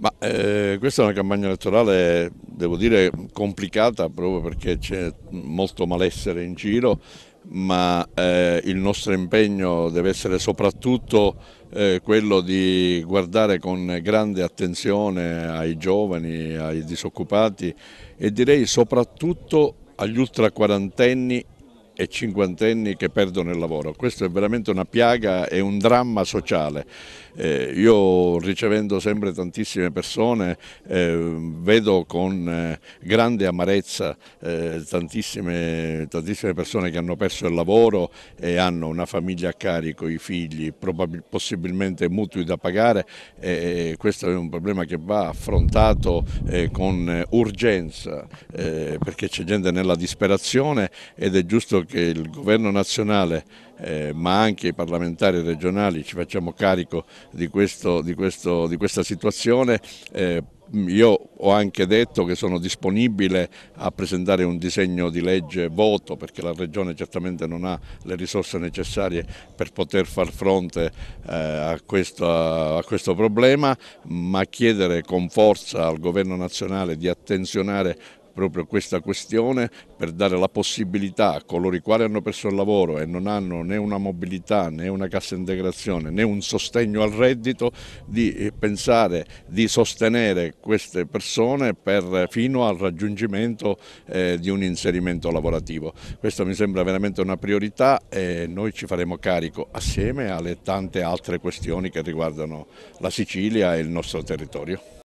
Ma, eh, questa è una campagna elettorale, devo dire, complicata proprio perché c'è molto malessere in giro, ma eh, il nostro impegno deve essere soprattutto eh, quello di guardare con grande attenzione ai giovani, ai disoccupati e direi soprattutto agli ultraquarantenni e cinquantenni che perdono il lavoro. Questo è veramente una piaga e un dramma sociale. Eh, io ricevendo sempre tantissime persone eh, vedo con eh, grande amarezza eh, tantissime, tantissime, persone che hanno perso il lavoro e hanno una famiglia a carico, i figli, possibilmente mutui da pagare. questo è un problema che va affrontato eh, con eh, urgenza perché c'è gente nella disperazione ed è giusto che che il governo nazionale eh, ma anche i parlamentari regionali ci facciamo carico di, questo, di, questo, di questa situazione. Eh, io ho anche detto che sono disponibile a presentare un disegno di legge voto perché la Regione certamente non ha le risorse necessarie per poter far fronte eh, a, questo, a, questo, problema, ma chiedere con forza al Governo nazionale di attenzionare proprio questa questione per dare la possibilità a coloro i quali hanno perso il lavoro e non hanno né una mobilità né una cassa integrazione né un sostegno al reddito di eh, pensare di sostenere queste persone per, fino al raggiungimento eh, di un inserimento lavorativo. Questa mi sembra veramente una priorità e noi ci faremo carico assieme alle tante altre questioni che riguardano la Sicilia e il nostro territorio.